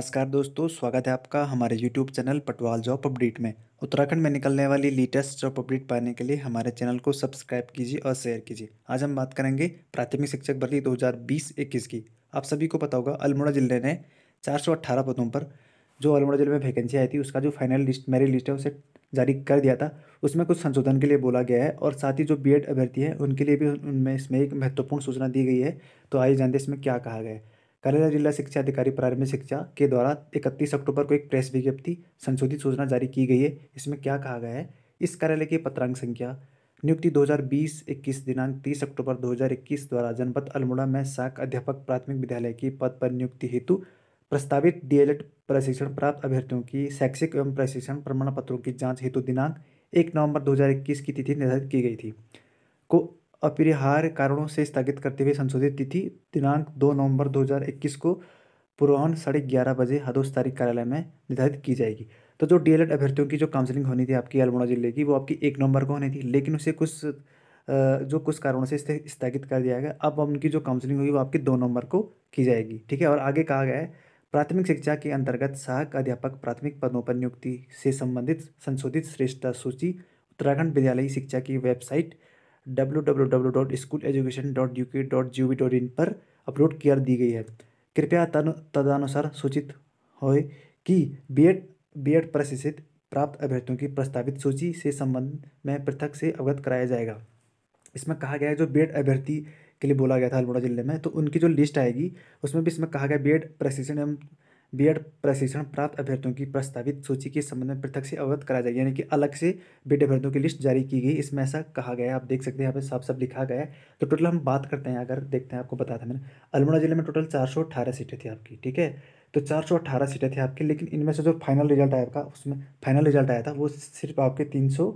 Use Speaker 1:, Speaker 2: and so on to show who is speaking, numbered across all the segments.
Speaker 1: नमस्कार दोस्तों स्वागत है आपका हमारे YouTube channel Patwal job update में उत्तराखंड में निकलने वाली लेटेस्ट जॉब अपडेट पाने के लिए हमारे चैनल को सब्सक्राइब कीजिए और शेयर कीजिए आज हम बात करेंगे प्राथमिक शिक्षक भर्ती 2020-21 की आप सभी को पता होगा अल्मोड़ा ज़िले ने 418 पदों पर जो अल्मोड़ा ज़िले में वैकेंसी आई थी उसका जो फाइनल लिस्ट मेरी लिस्ट है उसे जारी कर दिया था उसमें कुछ संशोधन के लिए बोला गया है और साथ ही जो बी एड अभ्यर्थी है उनके लिए भी उनमें इसमें एक महत्वपूर्ण सूचना दी गई है तो आइए जानते इसमें क्या कहा गया है कार्यालय जिला शिक्षा अधिकारी प्रारंभिक शिक्षा के द्वारा इकतीस अक्टूबर को एक प्रेस विज्ञप्ति संशोधित सूचना जारी की गई है इसमें क्या कहा गया है इस कार्यालय की पत्रांक संख्या नियुक्ति 2020-21 दिनांक 30 अक्टूबर 2021 द्वारा जनपद अल्मोड़ा में शाख अध्यापक प्राथमिक विद्यालय की पद पर नियुक्ति हेतु प्रस्तावित डीएलएड प्रशिक्षण प्राप्त अभ्यर्थियों की शैक्षिक एवं प्रशिक्षण प्रमाण पत्रों की जांच हेतु दिनांक एक नवंबर 2021 की तिथि निर्धारित की गई थी को अपरिहार्य कारणों से स्थगित करते हुए संशोधित तिथि दिनांक 2 नवंबर 2021 को पूर्वाहन साढ़े ग्यारह बजे हदोस तारीख कार्यालय में निर्धारित की जाएगी तो जो डी अभ्यर्थियों की जो काउंसलिंग होनी थी आपकी अल्मोड़ा जिले की वो आपकी एक नवंबर को होनी थी लेकिन उसे कुछ जो कुछ कारणों से स्थगित कर दिया गया अब उनकी जो काउंसलिंग होगी वो आपकी दो नवंबर को की जाएगी ठीक है और आगे कहा गया है प्राथमिक शिक्षा के अंतर्गत सहायक अध्यापक प्राथमिक पदों पर नियुक्ति से संबंधित संशोधित श्रेष्ठता सूची उत्तराखंड विद्यालयी शिक्षा की website W W W dot school education dot K dot dot in पर अपलोड किया दी गई है कृपया तदनुसार सूचित हो कि बी एड बी एड प्रशिक्षित प्राप्त अभ्यर्थियों की प्रस्तावित सूची से संबंध में पृथक से अवगत कराया जाएगा इसमें कहा गया है जो बी अभ्यर्थी के लिए बोला गया था अल्मोड़ा जिले में तो उनकी जो लिस्ट आएगी उसमें भी इसमें कहा गया बी एड प्रशिक्षण एवं बीएड प्रशिक्षण प्राप्त अभ्यर्थियों की प्रस्तावित सूची के संबंध में पृथक से अवगत कराया जाए यानी कि अलग से बीएड अभ्यर्थियों की लिस्ट जारी की गई इसमें ऐसा कहा गया आप देख सकते हैं यहाँ पे साफ साफ लिखा गया है तो टोटल हम बात करते हैं अगर देखते हैं आपको बताया था मैंने अल्मोड़ा जिले में टोटल चार सीटें थी आपकी ठीक है तो चार सौ अठारह सीटें थी आपकी लेकिन इनमें से जो फाइनल रिजल्ट आया आपका उसमें फाइनल रिजल्ट आया था वो सिर्फ आपके तीन सौ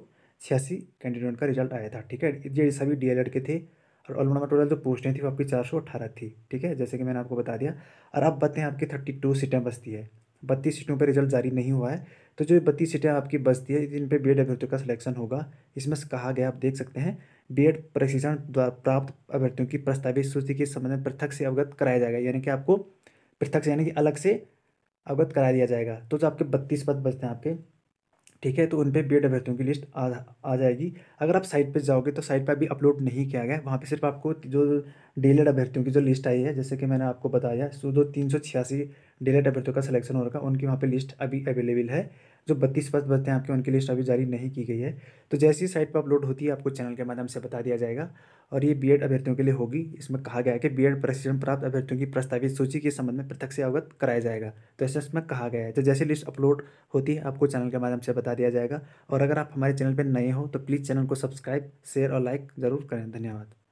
Speaker 1: छियासी कैंडिडेट का रिजल्ट आया था ठीक है ये सभी डी के थे और ऑल में टोटल जो पोस्टें थी वो आपकी चार सौ अट्ठारह थी ठीक है जैसे कि मैंने आपको बता दिया और अब हैं आपकी थर्टी टू सीटें बचती है बत्तीस सीटों पर रिजल्ट जारी नहीं हुआ है तो जो बत्तीस सीटें आपकी बचती है जिन पर बी एड अभ्यर्थियों का सिलेक्शन होगा इसमें कहा गया आप देख सकते हैं बी एड प्रशिक्षण द्वारा प्राप्त अभ्यर्थियों की प्रस्तावित सूची के संबंध में पृथक से अवगत कराया जाएगा यानी कि आपको पृथक से यानी कि अलग से अवगत करा दिया जाएगा तो जो आपके बत्तीस पद बचते हैं आपके ठीक है तो उन पर बी अभ्यर्थियों की लिस्ट आ आ जाएगी अगर आप साइट पर जाओगे तो साइट पर अभी अपलोड नहीं किया गया वहाँ पर सिर्फ आपको जो डेलर अभ्यर्थियों की जो लिस्ट आई है जैसे कि मैंने आपको बताया सो जो तीन सौ छियासी डेलेट अभ्यर्थियों का सिलेक्शन हो रखा उनकी वहाँ पर लिस्ट अभी अवेलेबल है जो बत्तीस पद बचते हैं आपके उनकी लिस्ट अभी जारी नहीं की गई है तो जैसी साइट पर अपलोड होती है आपको चैनल के माध्यम से बता दिया जाएगा और ये बीएड अभ्यर्थियों के लिए होगी इसमें कहा गया है कि बीएड प्रशिक्षण प्राप्त अभ्यर्थियों की प्रस्तावित सूची के संबंध में पृथक से अवगत कराया जाएगा तो ऐसे इसमें कहा गया है तो जैसी लिस्ट अपलोड होती है आपको चैनल के माध्यम से बता दिया जाएगा और अगर आप हमारे चैनल पर नए हो तो प्लीज़ चैनल को सब्सक्राइब शेयर और लाइक ज़रूर करें धन्यवाद